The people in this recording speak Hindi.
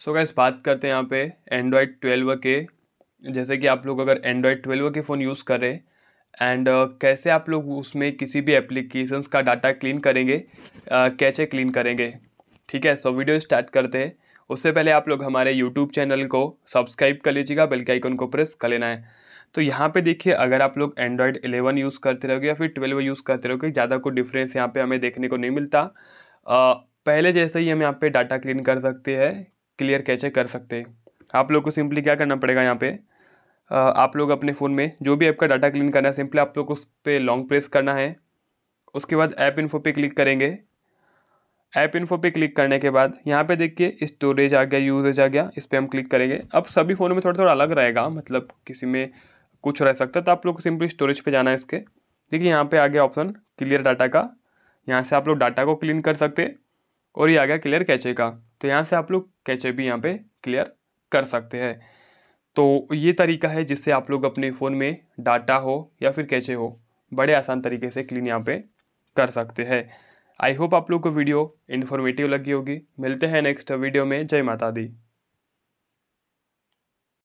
सो गैस बात करते हैं यहाँ पे एंड्रॉयड ट्वेल्व के जैसे कि आप लोग अगर एंड्रॉयड ट्वेल्व के फ़ोन यूज़ करें एंड uh, कैसे आप लोग उसमें किसी भी एप्लीकेशंस का डाटा क्लीन करेंगे uh, कैसे क्लीन करेंगे ठीक है सो वीडियो स्टार्ट करते हैं उससे पहले आप लोग हमारे यूट्यूब चैनल को सब्सक्राइब कर लीजिएगा बेल के आइकन को प्रेस कर लेना है तो यहाँ पे देखिए अगर आप लोग एंड्रॉयड 11 यूज़ करते रहोगे या फिर 12 यूज़ करते रहोगे ज़्यादा कोई डिफरेंस यहाँ पे हमें देखने को नहीं मिलता आ, uh, पहले जैसे ही हम यहाँ पे डाटा क्लीन कर सकते हैं क्लियर कैचे कर सकते आप लोग को सिंपली क्या करना पड़ेगा यहाँ पे आप लोग अपने फ़ोन में जो भी ऐप का डाटा क्लीन करना है सिंपली आप लोग को उस पर लॉन्ग प्रेस करना है उसके बाद ऐप इन्फो पे क्लिक करेंगे ऐप इन्फो पे क्लिक करने के बाद यहाँ पे देखिए स्टोरेज आ गया यूजेज आ गया इस पर हम क्लिक करेंगे अब सभी फ़ोनों में थोड़ा थोड़ा अलग रहेगा मतलब किसी में कुछ रह सकता तो आप लोग को सिंपली स्टोरेज पर जाना है इसके देखिए यहाँ पर आ गया ऑप्शन क्लियर डाटा का यहाँ से आप लोग डाटा को क्लीन कर सकते और ये आ गया क्लियर कैचे का तो यहाँ से आप लोग कैचे भी यहाँ पे क्लियर कर सकते हैं तो ये तरीका है जिससे आप लोग अपने फ़ोन में डाटा हो या फिर कैचे हो बड़े आसान तरीके से क्लीन यहाँ पे कर सकते हैं आई होप आप लोग को वीडियो इन्फॉर्मेटिव लगी होगी मिलते हैं नेक्स्ट वीडियो में जय माता दी